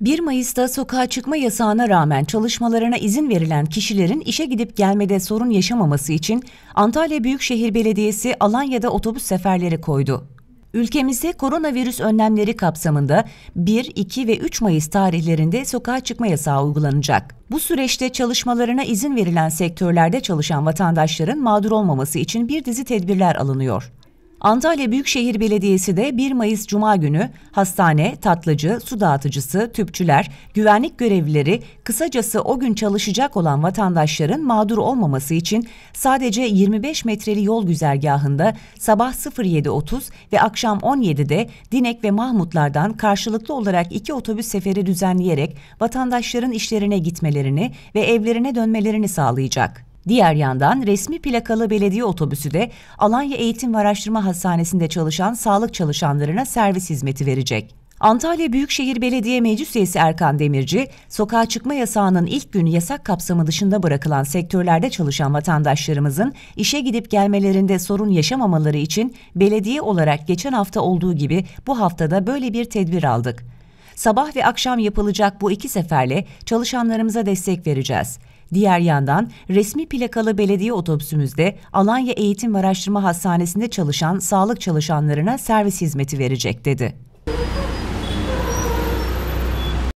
1 Mayıs'ta sokağa çıkma yasağına rağmen çalışmalarına izin verilen kişilerin işe gidip gelmede sorun yaşamaması için Antalya Büyükşehir Belediyesi Alanya'da otobüs seferleri koydu. Ülkemizde koronavirüs önlemleri kapsamında 1, 2 ve 3 Mayıs tarihlerinde sokağa çıkma yasağı uygulanacak. Bu süreçte çalışmalarına izin verilen sektörlerde çalışan vatandaşların mağdur olmaması için bir dizi tedbirler alınıyor. Antalya Büyükşehir Belediyesi de 1 Mayıs Cuma günü hastane, tatlıcı, su dağıtıcısı, tüpçüler, güvenlik görevlileri kısacası o gün çalışacak olan vatandaşların mağdur olmaması için sadece 25 metreli yol güzergahında sabah 07.30 ve akşam 17'de Dinek ve Mahmutlardan karşılıklı olarak iki otobüs seferi düzenleyerek vatandaşların işlerine gitmelerini ve evlerine dönmelerini sağlayacak. Diğer yandan resmi plakalı belediye otobüsü de Alanya Eğitim ve Araştırma Hastanesi'nde çalışan sağlık çalışanlarına servis hizmeti verecek. Antalya Büyükşehir Belediye Meclis Üyesi Erkan Demirci, sokağa çıkma yasağının ilk günü yasak kapsamı dışında bırakılan sektörlerde çalışan vatandaşlarımızın işe gidip gelmelerinde sorun yaşamamaları için belediye olarak geçen hafta olduğu gibi bu haftada böyle bir tedbir aldık. Sabah ve akşam yapılacak bu iki seferle çalışanlarımıza destek vereceğiz. Diğer yandan resmi plakalı belediye otobüsümüzde Alanya Eğitim ve Araştırma Hastanesi'nde çalışan sağlık çalışanlarına servis hizmeti verecek dedi.